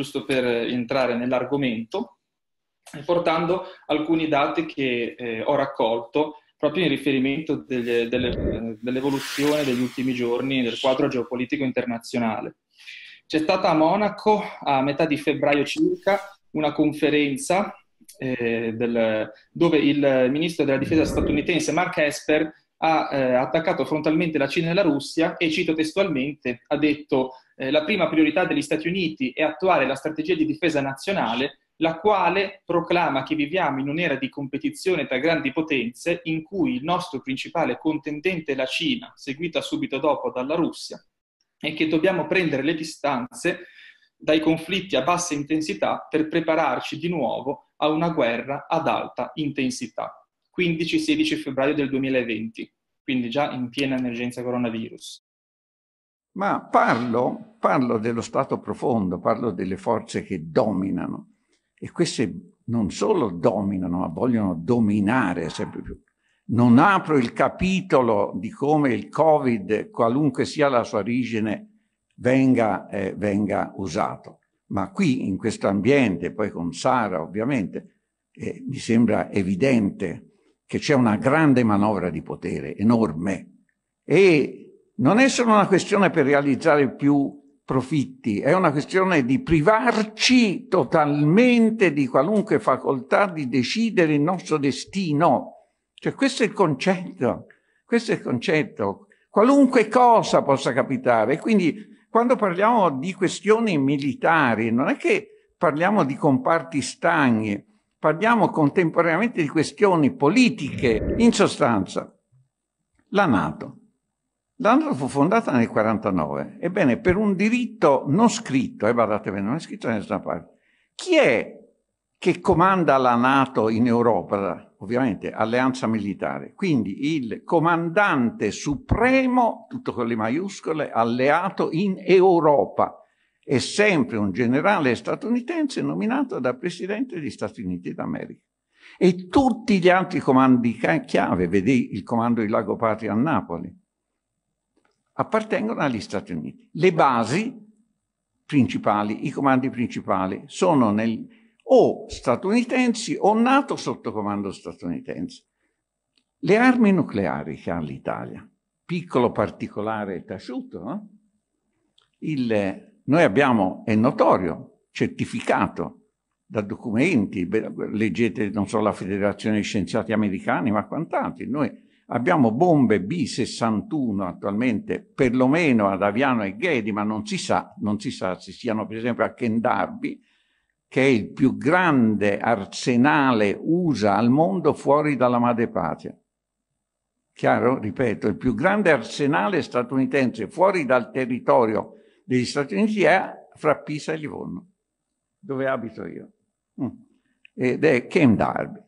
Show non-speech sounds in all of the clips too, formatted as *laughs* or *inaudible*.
giusto per entrare nell'argomento, portando alcuni dati che eh, ho raccolto proprio in riferimento delle, delle, dell'evoluzione degli ultimi giorni del quadro geopolitico internazionale. C'è stata a Monaco, a metà di febbraio circa, una conferenza eh, del, dove il ministro della difesa statunitense Mark Esper ha eh, attaccato frontalmente la Cina e la Russia e, cito testualmente, ha detto eh, la prima priorità degli Stati Uniti è attuare la strategia di difesa nazionale, la quale proclama che viviamo in un'era di competizione tra grandi potenze in cui il nostro principale contendente è la Cina, seguita subito dopo dalla Russia, e che dobbiamo prendere le distanze dai conflitti a bassa intensità per prepararci di nuovo a una guerra ad alta intensità. 15-16 febbraio del 2020 quindi già in piena emergenza coronavirus. Ma parlo, parlo dello stato profondo, parlo delle forze che dominano e queste non solo dominano, ma vogliono dominare sempre più. Non apro il capitolo di come il Covid, qualunque sia la sua origine, venga, eh, venga usato. Ma qui, in questo ambiente, poi con Sara ovviamente, eh, mi sembra evidente che c'è una grande manovra di potere, enorme, e non è solo una questione per realizzare più profitti, è una questione di privarci totalmente di qualunque facoltà di decidere il nostro destino. Cioè questo è il concetto, questo è il concetto. Qualunque cosa possa capitare, quindi quando parliamo di questioni militari, non è che parliamo di comparti stagni, Parliamo contemporaneamente di questioni politiche. In sostanza, la Nato. La Nato fu fondata nel 49. Ebbene, per un diritto non scritto, e eh, guardate bene, non è scritto da nessuna parte, chi è che comanda la Nato in Europa? Ovviamente, alleanza militare. Quindi il comandante supremo, tutto con le maiuscole, alleato in Europa è sempre un generale statunitense nominato da presidente degli Stati Uniti d'America. E tutti gli altri comandi chiave, vedi il comando di Lago Patria a Napoli, appartengono agli Stati Uniti. Le basi principali, i comandi principali, sono nel, o statunitensi o nato sotto comando statunitense. Le armi nucleari che ha l'Italia, piccolo particolare taciuto, no? Eh? il noi abbiamo, è notorio, certificato da documenti, leggete non so la Federazione di Scienziati Americani, ma quant'altro, Noi abbiamo bombe B61 attualmente, perlomeno ad Aviano e Ghedi, ma non si sa, non si sa se siano per esempio a Kendarbi, che è il più grande arsenale USA al mondo fuori dalla madrepatria. Chiaro? Ripeto, il più grande arsenale statunitense fuori dal territorio degli Stati Uniti è fra Pisa e Livorno, dove abito io, mm. ed è Camp Darby.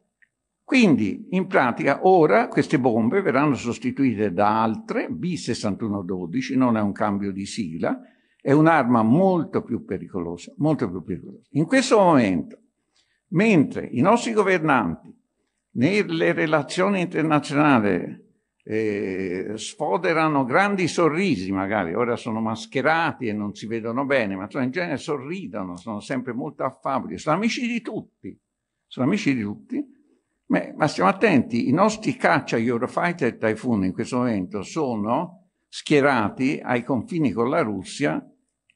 Quindi, in pratica, ora queste bombe verranno sostituite da altre, B6112, non è un cambio di sigla, è un'arma molto più pericolosa, molto più pericolosa. In questo momento, mentre i nostri governanti nelle relazioni internazionali eh, sfoderano grandi sorrisi magari, ora sono mascherati e non si vedono bene, ma cioè, in genere sorridono, sono sempre molto affabili, sono amici di tutti, sono amici di tutti, ma, ma stiamo attenti, i nostri caccia Eurofighter Typhoon in questo momento sono schierati ai confini con la Russia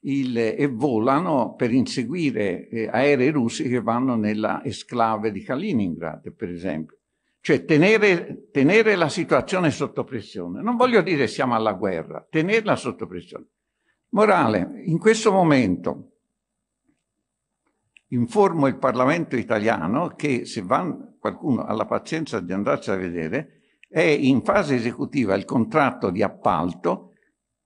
il, e volano per inseguire eh, aerei russi che vanno nella esclave di Kaliningrad, per esempio. Cioè tenere, tenere la situazione sotto pressione. Non voglio dire siamo alla guerra, tenerla sotto pressione. Morale, in questo momento informo il Parlamento italiano che se van, qualcuno ha la pazienza di andarci a vedere, è in fase esecutiva il contratto di appalto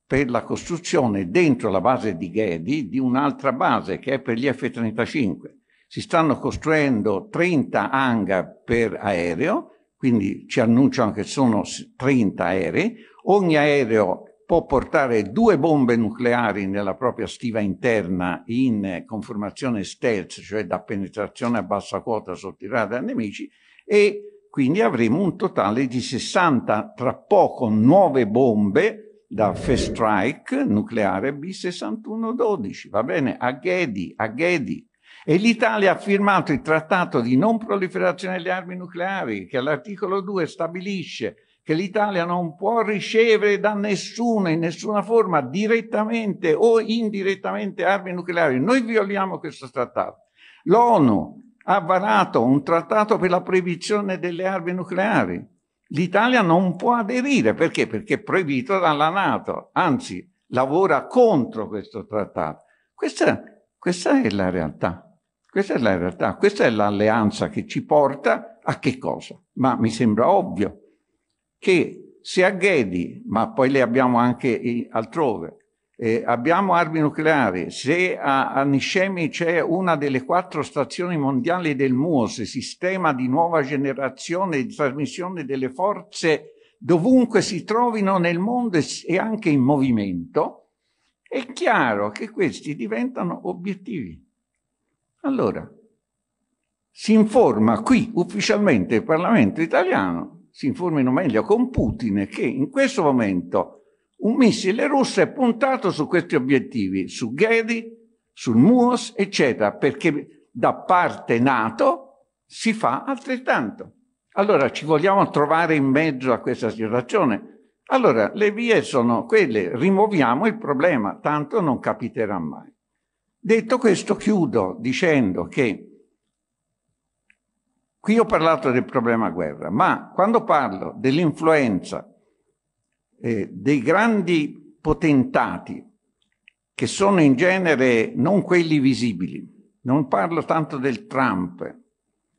per la costruzione dentro la base di Ghedi di un'altra base che è per gli F-35 si stanno costruendo 30 hangar per aereo, quindi ci annunciano che sono 30 aerei, ogni aereo può portare due bombe nucleari nella propria stiva interna in conformazione stealth, cioè da penetrazione a bassa quota sotto sottirata a nemici, e quindi avremo un totale di 60, tra poco nuove bombe da Fast Strike nucleare B6112, va bene, a Ghedi, a Ghedi, e l'Italia ha firmato il trattato di non proliferazione delle armi nucleari, che all'articolo 2 stabilisce che l'Italia non può ricevere da nessuno, in nessuna forma, direttamente o indirettamente armi nucleari. Noi violiamo questo trattato. L'ONU ha varato un trattato per la proibizione delle armi nucleari. L'Italia non può aderire perché? Perché è proibito dalla Nato, anzi lavora contro questo trattato. Questa, questa è la realtà. Questa è la realtà, questa è l'alleanza che ci porta a che cosa? Ma mi sembra ovvio che se a Ghedi, ma poi le abbiamo anche altrove, eh, abbiamo armi nucleari, se a, a Nishemi c'è una delle quattro stazioni mondiali del MUOS, sistema di nuova generazione di trasmissione delle forze, dovunque si trovino nel mondo e anche in movimento, è chiaro che questi diventano obiettivi. Allora, si informa qui ufficialmente il Parlamento italiano, si informino meglio con Putin che in questo momento un missile russo è puntato su questi obiettivi, su Ghedi, sul MUOS, eccetera, perché da parte NATO si fa altrettanto. Allora ci vogliamo trovare in mezzo a questa situazione? Allora le vie sono quelle, rimuoviamo il problema, tanto non capiterà mai. Detto questo, chiudo dicendo che qui ho parlato del problema guerra, ma quando parlo dell'influenza eh, dei grandi potentati, che sono in genere non quelli visibili, non parlo tanto del Trump,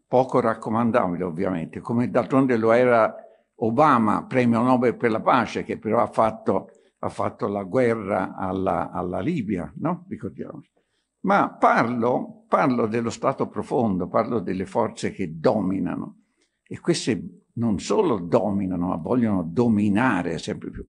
poco raccomandabile ovviamente, come d'altronde lo era Obama, premio Nobel per la pace, che però ha fatto, ha fatto la guerra alla, alla Libia, no? Ricordiamoci ma parlo, parlo dello stato profondo, parlo delle forze che dominano e queste non solo dominano, ma vogliono dominare sempre più.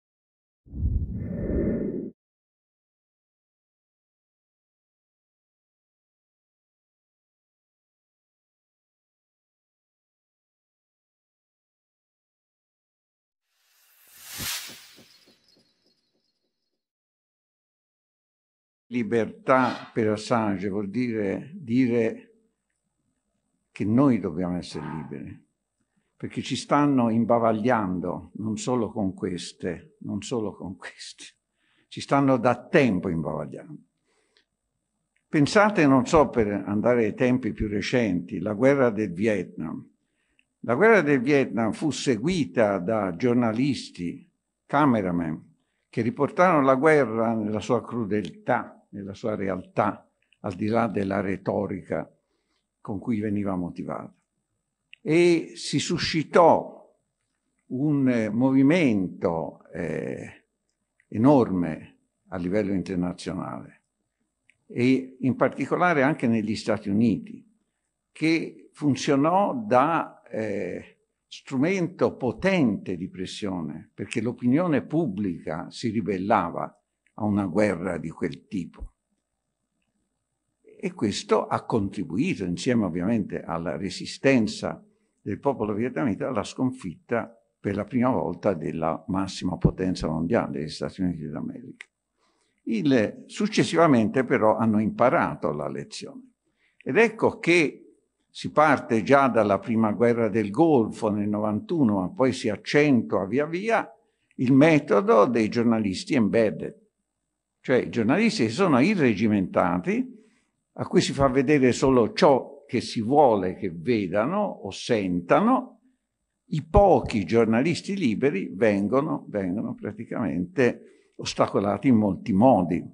libertà per Assange vuol dire dire che noi dobbiamo essere liberi, perché ci stanno imbavagliando non solo con queste, non solo con queste, ci stanno da tempo imbavagliando. Pensate, non so, per andare ai tempi più recenti, la guerra del Vietnam. La guerra del Vietnam fu seguita da giornalisti, cameraman, che riportarono la guerra nella sua crudeltà, nella sua realtà, al di là della retorica con cui veniva motivata. E si suscitò un eh, movimento eh, enorme a livello internazionale e in particolare anche negli Stati Uniti, che funzionò da eh, strumento potente di pressione, perché l'opinione pubblica si ribellava a una guerra di quel tipo. E questo ha contribuito, insieme ovviamente alla resistenza del popolo vietnamita, alla sconfitta per la prima volta della massima potenza mondiale degli Stati Uniti d'America. Il, successivamente però hanno imparato la lezione. Ed ecco che si parte già dalla prima guerra del Golfo nel 91, ma poi si accentua via via il metodo dei giornalisti embedded, cioè i giornalisti sono irregimentati, a cui si fa vedere solo ciò che si vuole che vedano o sentano, i pochi giornalisti liberi vengono, vengono praticamente ostacolati in molti modi.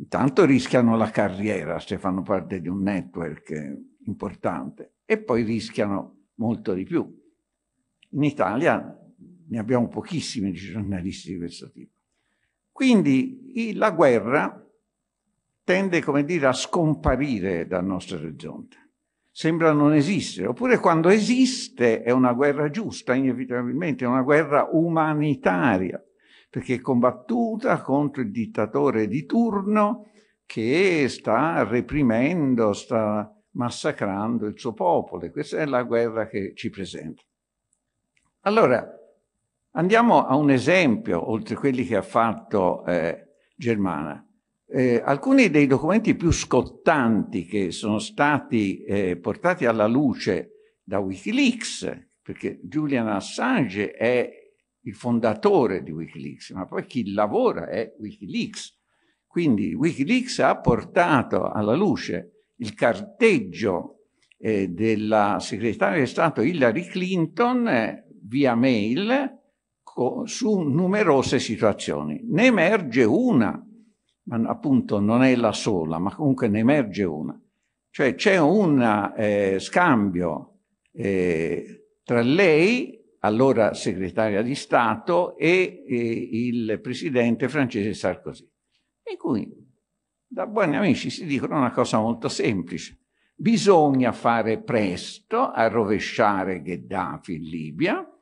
Intanto rischiano la carriera se fanno parte di un network importante e poi rischiano molto di più. In Italia ne abbiamo pochissimi di giornalisti di questo tipo. Quindi la guerra tende, come dire, a scomparire dal nostro orizzonte. Sembra non esistere, oppure quando esiste è una guerra giusta, inevitabilmente è una guerra umanitaria, perché è combattuta contro il dittatore di turno che sta reprimendo, sta massacrando il suo popolo. Questa è la guerra che ci presenta. Allora, Andiamo a un esempio, oltre a quelli che ha fatto eh, Germana. Eh, alcuni dei documenti più scottanti che sono stati eh, portati alla luce da Wikileaks, perché Julian Assange è il fondatore di Wikileaks, ma poi chi lavora è Wikileaks. Quindi Wikileaks ha portato alla luce il carteggio eh, della segretaria di Stato Hillary Clinton eh, via mail su numerose situazioni. Ne emerge una, ma appunto non è la sola, ma comunque ne emerge una. Cioè c'è un eh, scambio eh, tra lei, allora segretaria di Stato, e eh, il presidente francese Sarkozy, in cui da buoni amici si dicono una cosa molto semplice. Bisogna fare presto a rovesciare Gheddafi in Libia,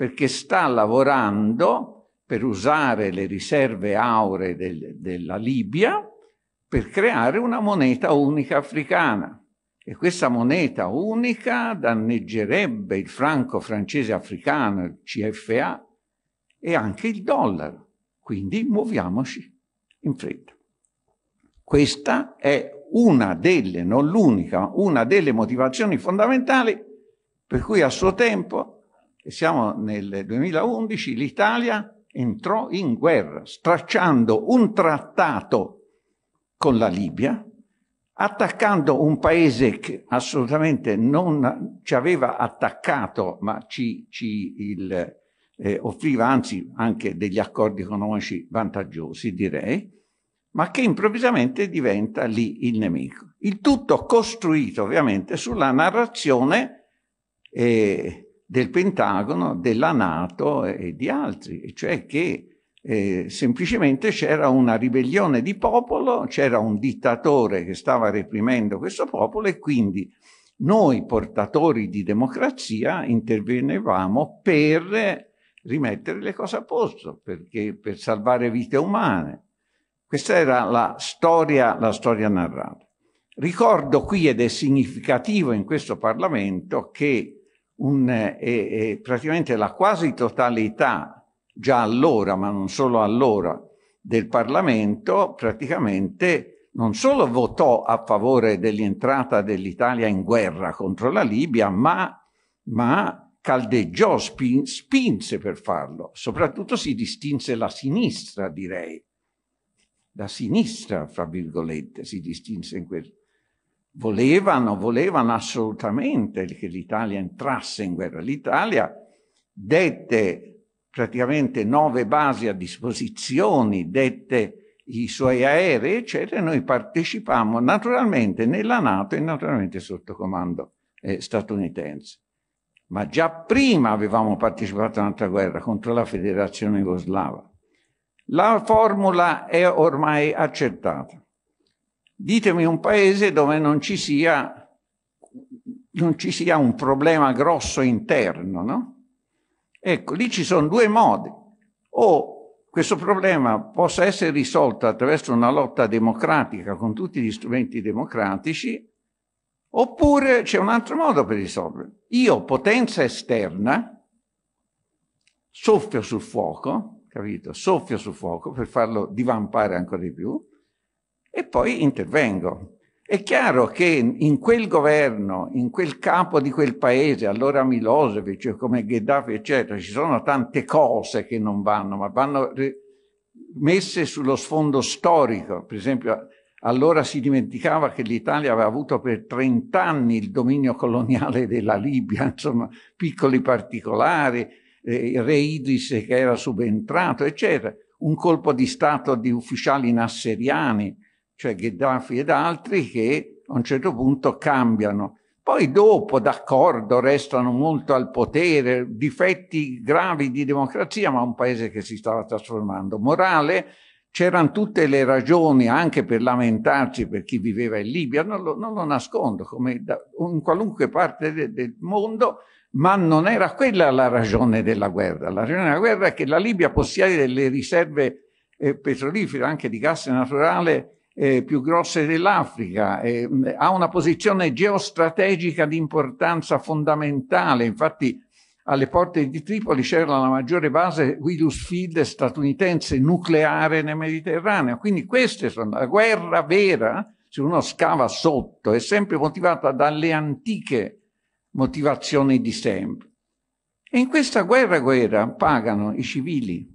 perché sta lavorando per usare le riserve auree del, della Libia per creare una moneta unica africana. E questa moneta unica danneggerebbe il franco francese africano, il CFA, e anche il dollaro. Quindi muoviamoci in fretta. Questa è una delle, non l'unica, una delle motivazioni fondamentali per cui a suo tempo siamo nel 2011, l'Italia entrò in guerra, stracciando un trattato con la Libia, attaccando un paese che assolutamente non ci aveva attaccato, ma ci, ci il, eh, offriva anzi anche degli accordi economici vantaggiosi, direi, ma che improvvisamente diventa lì il nemico. Il tutto costruito ovviamente sulla narrazione eh, del Pentagono, della Nato e di altri, cioè che eh, semplicemente c'era una ribellione di popolo, c'era un dittatore che stava reprimendo questo popolo e quindi noi portatori di democrazia intervenevamo per rimettere le cose a posto, perché, per salvare vite umane. Questa era la storia, la storia narrata. Ricordo qui, ed è significativo in questo Parlamento, che un, eh, eh, praticamente la quasi totalità, già allora, ma non solo allora, del Parlamento praticamente non solo votò a favore dell'entrata dell'Italia in guerra contro la Libia, ma, ma caldeggiò, spin, spinse per farlo. Soprattutto si distinse la sinistra, direi. La sinistra, fra virgolette, si distinse in questo volevano, volevano assolutamente che l'Italia entrasse in guerra. L'Italia dette praticamente nove basi a disposizione, dette i suoi aerei, eccetera, e noi partecipammo naturalmente nella Nato e naturalmente sotto comando eh, statunitense. Ma già prima avevamo partecipato a un'altra guerra contro la Federazione Jugoslava. La formula è ormai accettata. Ditemi un paese dove non ci sia, non ci sia un problema grosso interno, no? Ecco, lì ci sono due modi. O questo problema possa essere risolto attraverso una lotta democratica con tutti gli strumenti democratici, oppure c'è un altro modo per risolverlo. Io, potenza esterna, soffio sul fuoco, capito? Soffio sul fuoco per farlo divampare ancora di più, e poi intervengo. È chiaro che in quel governo, in quel capo di quel paese, allora Milosevic, come Gheddafi, eccetera, ci sono tante cose che non vanno, ma vanno messe sullo sfondo storico. Per esempio, allora si dimenticava che l'Italia aveva avuto per 30 anni il dominio coloniale della Libia, insomma, piccoli particolari, eh, Re Idris che era subentrato, eccetera. Un colpo di Stato di ufficiali nasseriani cioè Gheddafi ed altri che a un certo punto cambiano. Poi dopo, d'accordo, restano molto al potere, difetti gravi di democrazia, ma un paese che si stava trasformando. Morale, c'erano tutte le ragioni anche per lamentarci per chi viveva in Libia, non lo, non lo nascondo, come da, in qualunque parte de, del mondo, ma non era quella la ragione della guerra. La ragione della guerra è che la Libia possiede delle riserve eh, petrolifere, anche di gas naturale, eh, più grosse dell'Africa, eh, mm, ha una posizione geostrategica di importanza fondamentale, infatti alle porte di Tripoli c'era la maggiore base Willus Field statunitense nucleare nel Mediterraneo, quindi queste sono la guerra vera, se uno scava sotto, è sempre motivata dalle antiche motivazioni di sempre. E in questa guerra guerra pagano i civili,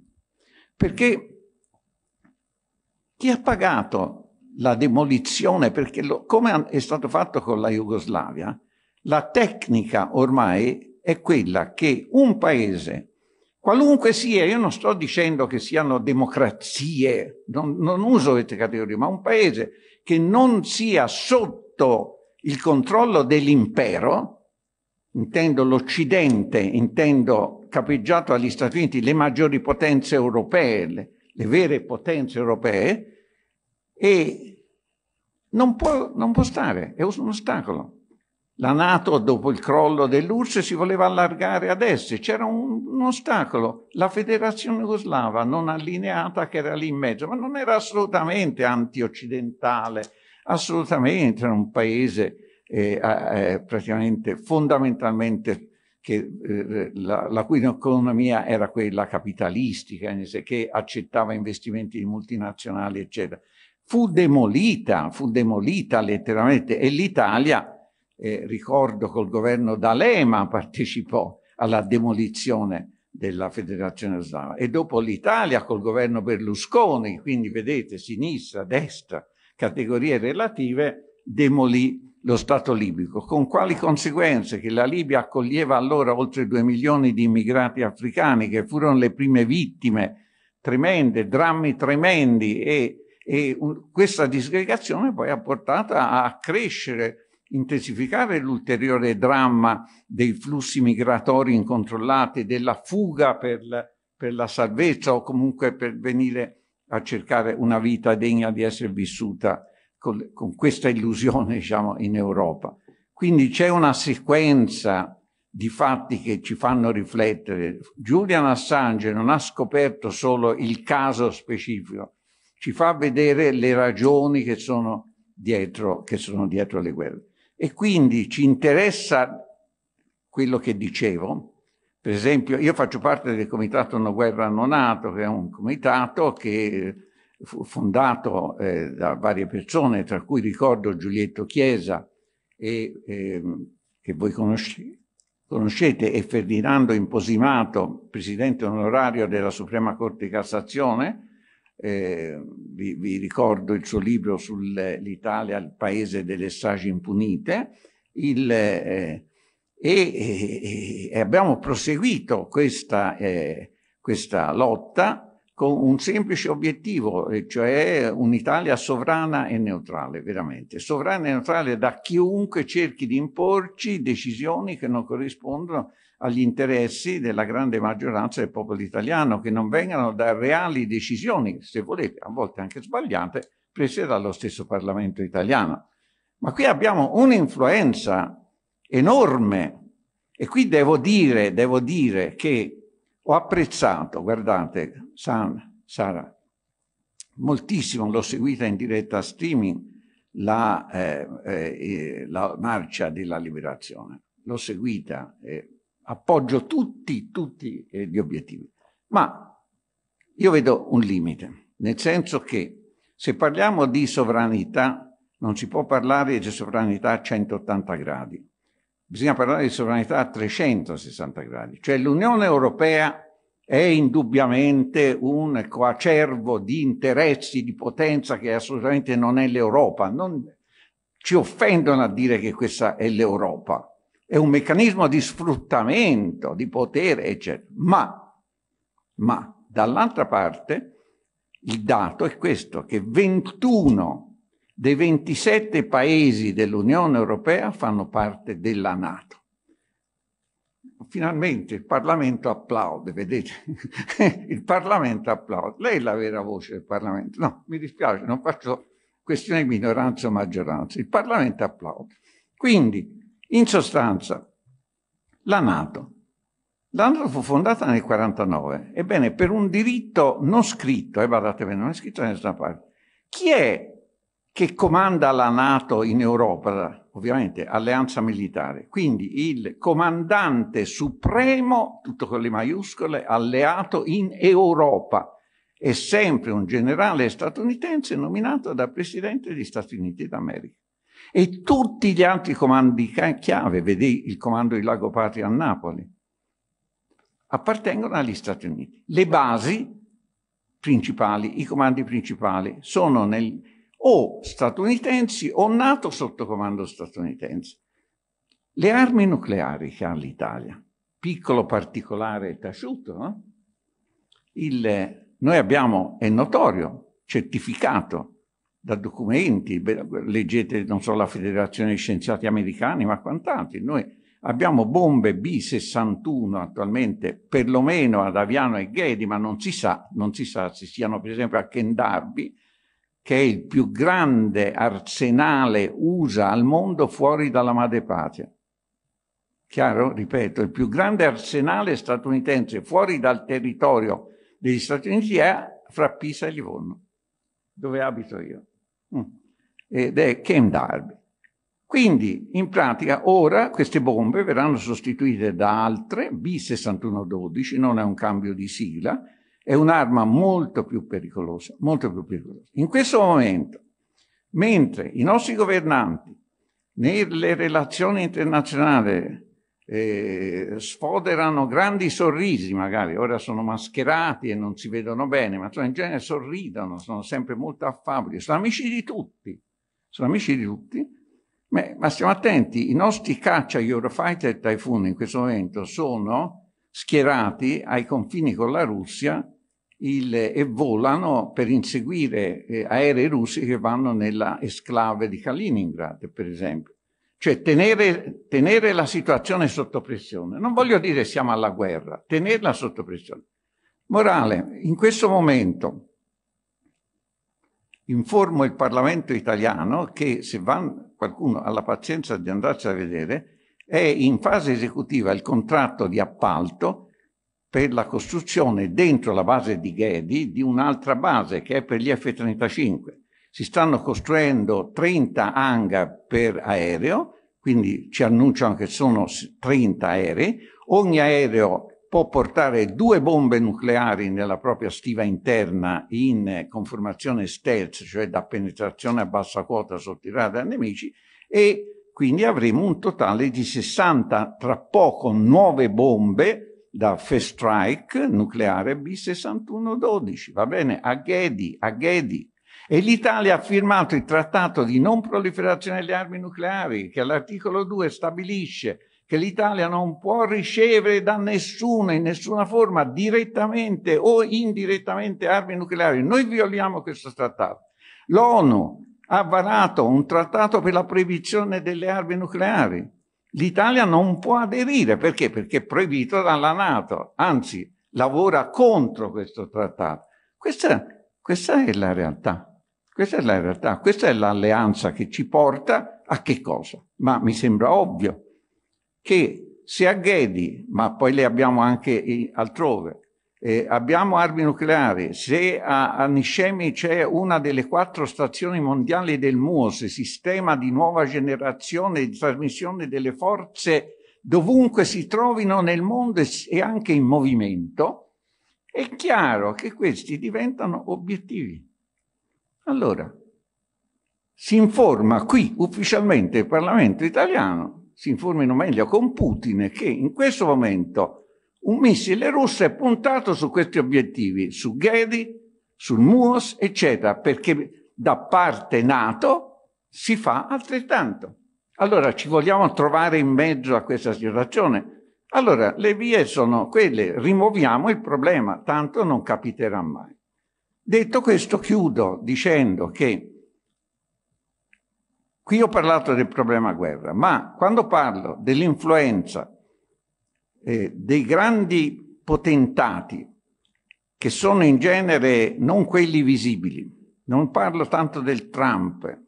perché chi ha pagato la demolizione, perché lo, come è stato fatto con la Jugoslavia, la tecnica ormai è quella che un paese, qualunque sia, io non sto dicendo che siano democrazie, non, non uso queste categorie, ma un paese che non sia sotto il controllo dell'impero, intendo l'Occidente, intendo capeggiato agli Stati Uniti, le maggiori potenze europee, le, le vere potenze europee, e non può, non può stare, è un ostacolo. La Nato, dopo il crollo dell'URSS, si voleva allargare ad est, c'era un, un, ostacolo, la Federazione Jugoslava non allineata che era lì in mezzo, ma non era assolutamente antioccidentale, assolutamente era un paese eh, eh, praticamente fondamentalmente che, eh, la, la, cui economia era quella capitalistica, che accettava investimenti di multinazionali, eccetera fu demolita, fu demolita letteralmente e l'Italia, eh, ricordo col governo D'Alema, partecipò alla demolizione della Federazione Slava e dopo l'Italia col governo Berlusconi, quindi vedete sinistra, destra, categorie relative, demolì lo Stato libico, con quali conseguenze che la Libia accoglieva allora oltre due milioni di immigrati africani che furono le prime vittime tremende, drammi tremendi e e un, questa disgregazione poi ha portato a crescere, intensificare l'ulteriore dramma dei flussi migratori incontrollati, della fuga per la, per la salvezza o comunque per venire a cercare una vita degna di essere vissuta con, con questa illusione, *laughs* diciamo, in Europa. Quindi c'è una sequenza di fatti che ci fanno riflettere. Julian Assange non ha scoperto solo il caso specifico, ci fa vedere le ragioni che sono dietro, che sono dietro le guerre. E quindi ci interessa quello che dicevo, per esempio, io faccio parte del comitato No Guerra Non Nato, che è un comitato che fu fondato eh, da varie persone, tra cui ricordo Giulietto Chiesa, e, eh, che voi conoscete, conoscete, e Ferdinando Imposimato, presidente onorario della Suprema Corte di Cassazione, eh, vi, vi, ricordo il suo libro sull'Italia, il paese delle sagge impunite, il, eh, e, e, abbiamo proseguito questa, eh, questa, lotta con un semplice obiettivo, cioè un'Italia sovrana e neutrale, veramente. Sovrana e neutrale da chiunque cerchi di imporci decisioni che non corrispondono agli interessi della grande maggioranza del popolo italiano, che non vengano da reali decisioni, se volete, a volte anche sbagliate, prese dallo stesso Parlamento italiano. Ma qui abbiamo un'influenza enorme e qui devo dire, devo dire che ho apprezzato, guardate, San, Sara, moltissimo, l'ho seguita in diretta streaming, la, eh, eh, eh, la marcia della liberazione. L'ho seguita, eh, appoggio tutti, tutti eh, gli obiettivi. Ma io vedo un limite, nel senso che se parliamo di sovranità, non si può parlare di sovranità a 180 gradi, bisogna parlare di sovranità a 360 gradi, cioè l'Unione Europea è indubbiamente un coacervo di interessi, di potenza che assolutamente non è l'Europa. Non, ci offendono a dire che questa è l'Europa è un meccanismo di sfruttamento, di potere, eccetera. Ma, ma dall'altra parte il dato è questo, che 21 dei 27 paesi dell'Unione Europea fanno parte della Nato. Finalmente il Parlamento applaude, vedete? *laughs* il Parlamento applaude. Lei è la vera voce del Parlamento. No, mi dispiace, non faccio questione di minoranza o maggioranza. Il Parlamento applaude. Quindi in sostanza, la Nato. La Nato fu fondata nel 49. Ebbene, per un diritto non scritto, e eh, guardate bene, non è scritto da nessuna parte, chi è che comanda la Nato in Europa? Ovviamente, alleanza militare. Quindi il comandante supremo, tutto con le maiuscole, alleato in Europa. È sempre un generale statunitense nominato da Presidente degli Stati Uniti d'America e tutti gli altri comandi chiave, vedi il comando di Lago Patria a Napoli, appartengono agli Stati Uniti. Le basi principali, i comandi principali sono nel, o statunitensi o nato sotto comando statunitense. Le armi nucleari che ha l'Italia, piccolo particolare taciuto, no? Eh? Il, noi abbiamo, è notorio, certificato da documenti, leggete non so, la Federazione di Scienziati Americani, ma quant'altro. Noi abbiamo bombe B61 attualmente, perlomeno ad Aviano e Ghedi, ma non si sa, non si sa se siano per esempio a Kendarbi, che è il più grande arsenale USA al mondo fuori dalla madre patria. Chiaro? Ripeto, il più grande arsenale statunitense fuori dal territorio degli Stati Uniti è fra Pisa e Livorno, dove abito io. Mm. ed è Camp Darby. Quindi in pratica ora queste bombe verranno sostituite da altre B6112, non è un cambio di sigla, è un'arma molto più pericolosa, molto più pericolosa. In questo momento, mentre i nostri governanti nelle relazioni internazionali eh, sfoderano grandi sorrisi magari, ora sono mascherati e non si vedono bene, ma cioè, in genere sorridono, sono sempre molto affabili, sono amici di tutti, sono amici di tutti, ma, ma stiamo attenti, i nostri caccia Eurofighter e Typhoon in questo momento sono schierati ai confini con la Russia il, e volano per inseguire eh, aerei russi che vanno nella esclave di Kaliningrad, per esempio. Cioè tenere, tenere la situazione sotto pressione. Non voglio dire siamo alla guerra, tenerla sotto pressione. Morale, in questo momento informo il Parlamento italiano che se van, qualcuno ha la pazienza di andarci a vedere, è in fase esecutiva il contratto di appalto per la costruzione dentro la base di Ghedi di un'altra base che è per gli F-35 si stanno costruendo 30 hangar per aereo, quindi ci annunciano che sono 30 aerei, ogni aereo può portare due bombe nucleari nella propria stiva interna in conformazione stealth, cioè da penetrazione a bassa quota sotto sottirata ai nemici, e quindi avremo un totale di 60, tra poco, nuove bombe da Fast Strike nucleare B6112, va bene, a Ghedi, a Ghedi, e l'Italia ha firmato il trattato di non proliferazione delle armi nucleari, che all'articolo 2 stabilisce che l'Italia non può ricevere da nessuno, in nessuna forma, direttamente o indirettamente armi nucleari. Noi violiamo questo trattato. L'ONU ha varato un trattato per la proibizione delle armi nucleari. L'Italia non può aderire perché? Perché è proibito dalla Nato, anzi lavora contro questo trattato. Questa, questa è la realtà. Questa è la realtà, questa è l'alleanza che ci porta a che cosa? Ma mi sembra ovvio che se a Ghedi, ma poi le abbiamo anche altrove, eh, abbiamo armi nucleari, se a, a Nishemi c'è una delle quattro stazioni mondiali del MUOS, sistema di nuova generazione di trasmissione delle forze, dovunque si trovino nel mondo e anche in movimento, è chiaro che questi diventano obiettivi. Allora, si informa qui ufficialmente il Parlamento italiano, si informino meglio con Putin che in questo momento un missile russo è puntato su questi obiettivi, su Ghedi, sul MUOS, eccetera, perché da parte NATO si fa altrettanto. Allora ci vogliamo trovare in mezzo a questa situazione? Allora le vie sono quelle, rimuoviamo il problema, tanto non capiterà mai. Detto questo, chiudo dicendo che qui ho parlato del problema guerra, ma quando parlo dell'influenza eh, dei grandi potentati, che sono in genere non quelli visibili, non parlo tanto del Trump,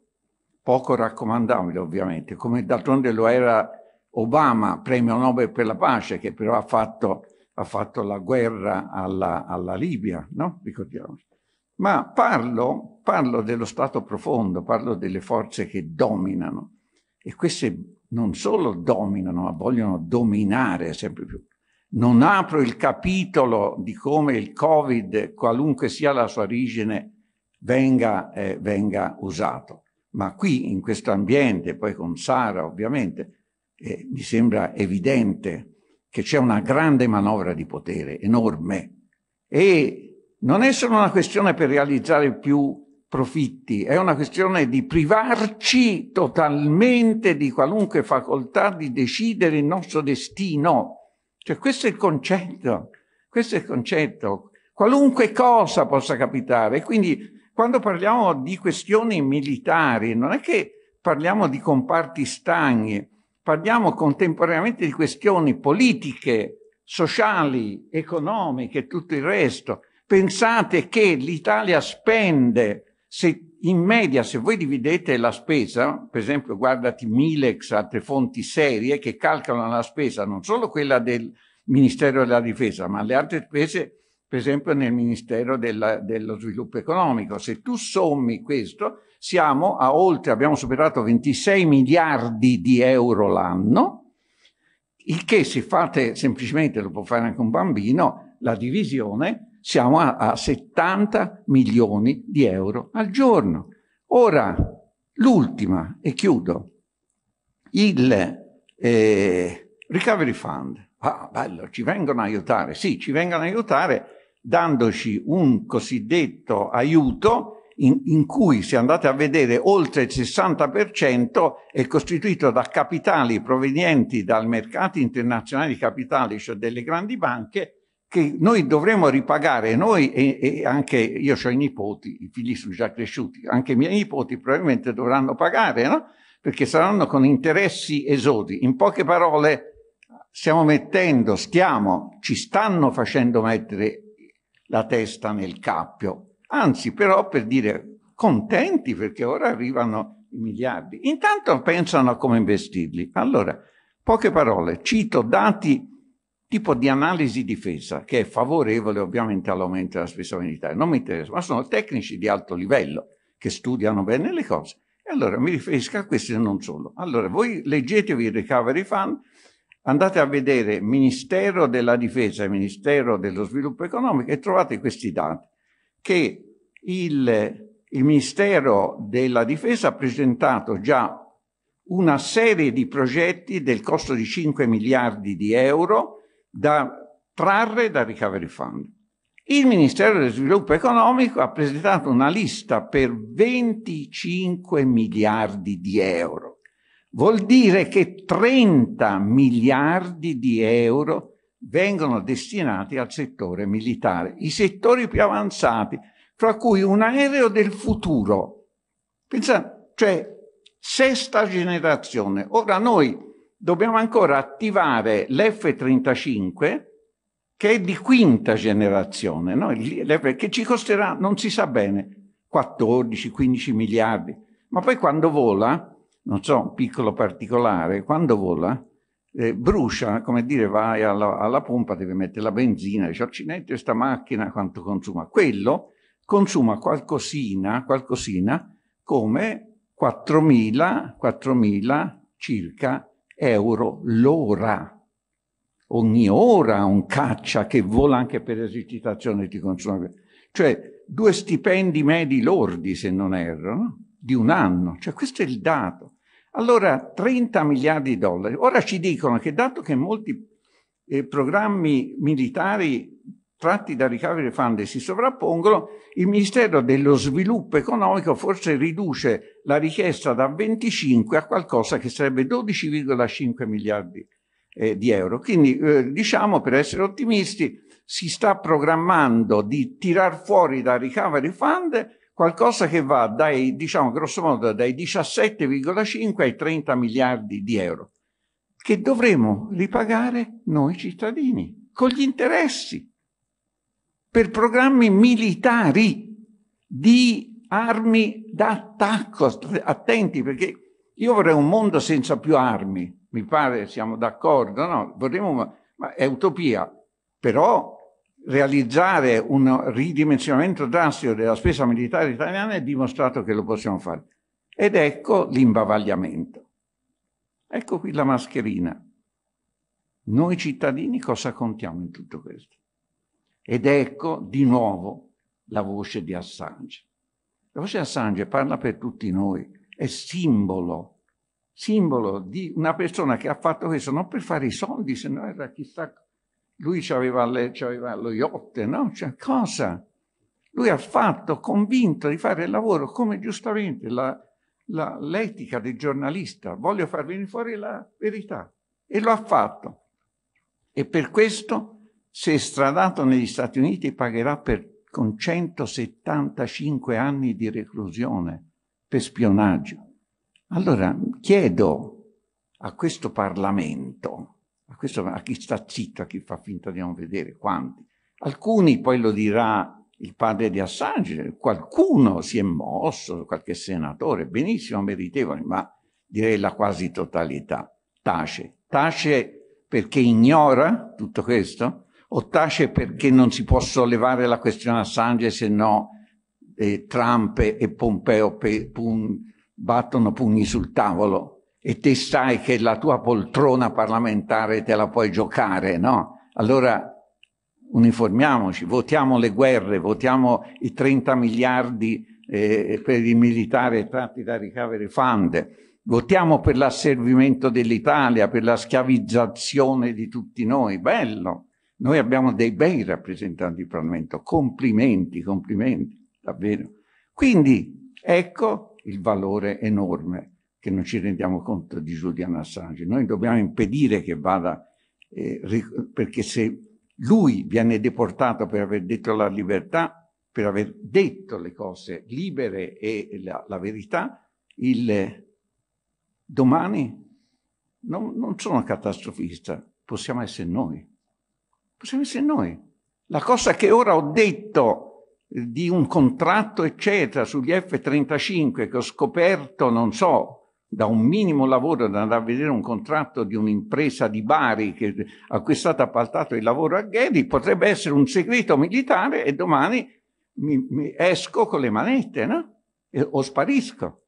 poco raccomandabile ovviamente, come d'altronde lo era Obama, premio Nobel per la pace, che però ha fatto, ha fatto la guerra alla, alla Libia, no? Ricordiamoci ma parlo, parlo dello stato profondo, parlo delle forze che dominano e queste non solo dominano, ma vogliono dominare sempre più. Non apro il capitolo di come il Covid, qualunque sia la sua origine, venga, eh, venga usato. Ma qui, in questo ambiente, poi con Sara ovviamente, eh, mi sembra evidente che c'è una grande manovra di potere, enorme, e non è solo una questione per realizzare più profitti, è una questione di privarci totalmente di qualunque facoltà di decidere il nostro destino. Cioè questo è il concetto, questo è il concetto. Qualunque cosa possa capitare. Quindi quando parliamo di questioni militari non è che parliamo di comparti stagni, parliamo contemporaneamente di questioni politiche, sociali, economiche e tutto il resto. Pensate che l'Italia spende, se in media, se voi dividete la spesa, per esempio guardati Milex, altre fonti serie che calcolano la spesa, non solo quella del Ministero della Difesa, ma le altre spese, per esempio nel Ministero della, dello Sviluppo Economico. Se tu sommi questo, siamo a oltre, abbiamo superato 26 miliardi di euro l'anno, il che se fate semplicemente, lo può fare anche un bambino, la divisione, siamo a, a 70 milioni di euro al giorno. Ora, l'ultima, e chiudo, il eh, Recovery Fund. Ah, bello, ci vengono a aiutare. Sì, ci vengono a aiutare dandoci un cosiddetto aiuto in, in, cui, se andate a vedere, oltre il 60% è costituito da capitali provenienti dal mercato internazionale di capitali, cioè delle grandi banche, che noi dovremo ripagare, noi e, e anche io ho i nipoti, i figli sono già cresciuti, anche i miei nipoti probabilmente dovranno pagare, no? perché saranno con interessi esodi. In poche parole, stiamo mettendo, stiamo, ci stanno facendo mettere la testa nel cappio, anzi però per dire contenti perché ora arrivano i miliardi. Intanto pensano a come investirli. Allora, poche parole, cito dati tipo di analisi difesa che è favorevole ovviamente all'aumento della spesa militare. Non mi interessa, ma sono tecnici di alto livello che studiano bene le cose. E allora mi riferisco a questi e non solo. Allora, voi leggetevi il Recovery Fund, andate a vedere Ministero della Difesa e Ministero dello Sviluppo Economico e trovate questi dati che il, il Ministero della Difesa ha presentato già una serie di progetti del costo di 5 miliardi di euro da trarre dal recovery fund. Il Ministero dello Sviluppo Economico ha presentato una lista per 25 miliardi di euro. Vuol dire che 30 miliardi di euro vengono destinati al settore militare, i settori più avanzati, fra cui un aereo del futuro. Pensate, cioè sesta generazione. Ora noi dobbiamo ancora attivare l'F-35 che è di quinta generazione, no? che ci costerà, non si sa bene, 14-15 miliardi. Ma poi quando vola, non so, un piccolo particolare, quando vola, eh, brucia, come dire, vai alla, alla pompa, devi mettere la benzina, dice, accidenti, questa macchina quanto consuma. Quello consuma qualcosina, qualcosina come 4.000, 4.000 circa euro l'ora. Ogni ora un caccia che vola anche per esercitazione ti consuma. Cioè due stipendi medi lordi, se non erro, no? di un anno. Cioè questo è il dato. Allora 30 miliardi di dollari. Ora ci dicono che dato che molti eh, programmi militari tratti da recovery fund e si sovrappongono, il Ministero dello Sviluppo Economico forse riduce la richiesta da 25 a qualcosa che sarebbe 12,5 miliardi eh, di euro. Quindi eh, diciamo, per essere ottimisti, si sta programmando di tirar fuori da recovery fund qualcosa che va dai, diciamo, grosso modo, dai 17,5 ai 30 miliardi di euro, che dovremo ripagare noi cittadini, con gli interessi per programmi militari di armi d'attacco. Attenti perché io vorrei un mondo senza più armi, mi pare siamo d'accordo, no? Vorremmo, ma è utopia, però realizzare un ridimensionamento drastico della spesa militare italiana è dimostrato che lo possiamo fare. Ed ecco l'imbavagliamento. Ecco qui la mascherina. Noi cittadini cosa contiamo in tutto questo? Ed ecco di nuovo la voce di Assange. La voce di Assange parla per tutti noi, è simbolo, simbolo di una persona che ha fatto questo non per fare i soldi, se no era chissà, lui aveva, le, aveva lo yacht, no? Cioè, cosa? Lui ha fatto, convinto di fare il lavoro, come giustamente la, la, l'etica del giornalista, voglio far venire fuori la verità. E lo ha fatto. E per questo se stradato negli Stati Uniti pagherà per, con 175 anni di reclusione per spionaggio. Allora chiedo a questo Parlamento, a, questo, a chi sta zitto, a chi fa finta di non vedere, quanti, alcuni poi lo dirà il padre di Assange, qualcuno si è mosso, qualche senatore, benissimo, meritevole, ma direi la quasi totalità, tace. Tace perché ignora tutto questo, o tace perché non si può sollevare la questione Assange se no eh, Trump e Pompeo pe, pun, battono pugni sul tavolo e te sai che la tua poltrona parlamentare te la puoi giocare, no? Allora uniformiamoci, votiamo le guerre, votiamo i 30 miliardi eh, per i militari tratti da ricavere fund, votiamo per l'asservimento dell'Italia, per la schiavizzazione di tutti noi, bello. Noi abbiamo dei bei rappresentanti di Parlamento, complimenti, complimenti, davvero. Quindi ecco il valore enorme che non ci rendiamo conto di Julian Assange. Noi dobbiamo impedire che vada, eh, perché se lui viene deportato per aver detto la libertà, per aver detto le cose libere e la, la verità, il eh, domani non, non sono catastrofista, possiamo essere noi. Possiamo essere noi. La cosa che ora ho detto di un contratto, eccetera, sugli F-35 che ho scoperto, non so, da un minimo lavoro da andare a vedere un contratto di un'impresa di Bari che, a cui è stato appaltato il lavoro a Ghedi, potrebbe essere un segreto militare e domani mi, mi esco con le manette, no? E, o sparisco.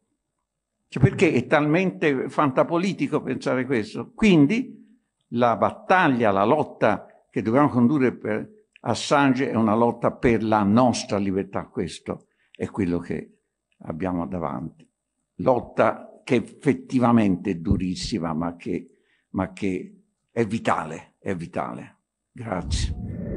Cioè, perché è talmente fantapolitico pensare questo? Quindi la battaglia, la lotta che dobbiamo condurre per Assange è una lotta per la nostra libertà, questo è quello che abbiamo davanti. Lotta che effettivamente è durissima, ma che, ma che è vitale, è vitale. Grazie.